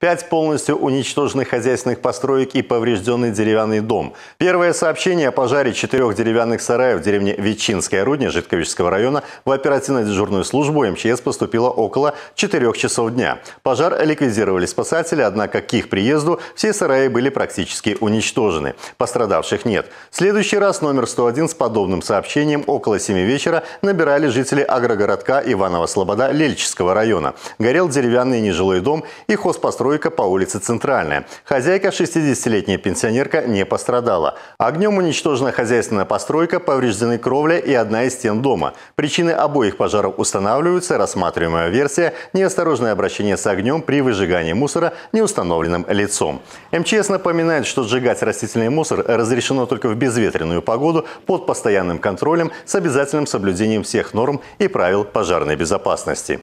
Пять полностью уничтоженных хозяйственных построек и поврежденный деревянный дом. Первое сообщение о пожаре четырех деревянных сараев в деревне Вечинская Рудня Житковического района в оперативно-дежурную службу МЧС поступило около 4 часов дня. Пожар ликвидировали спасатели, однако к их приезду все сараи были практически уничтожены. Пострадавших нет. В следующий раз номер 101 с подобным сообщением около 7 вечера набирали жители агрогородка Иванова-Слобода Лельческого района. Горел деревянный нежилой дом и хозпостройка новостройка по улице Центральная. Хозяйка, 60-летняя пенсионерка, не пострадала. Огнем уничтожена хозяйственная постройка, повреждены кровля и одна из стен дома. Причины обоих пожаров устанавливаются. Рассматриваемая версия – неосторожное обращение с огнем при выжигании мусора неустановленным лицом. МЧС напоминает, что сжигать растительный мусор разрешено только в безветренную погоду под постоянным контролем с обязательным соблюдением всех норм и правил пожарной безопасности.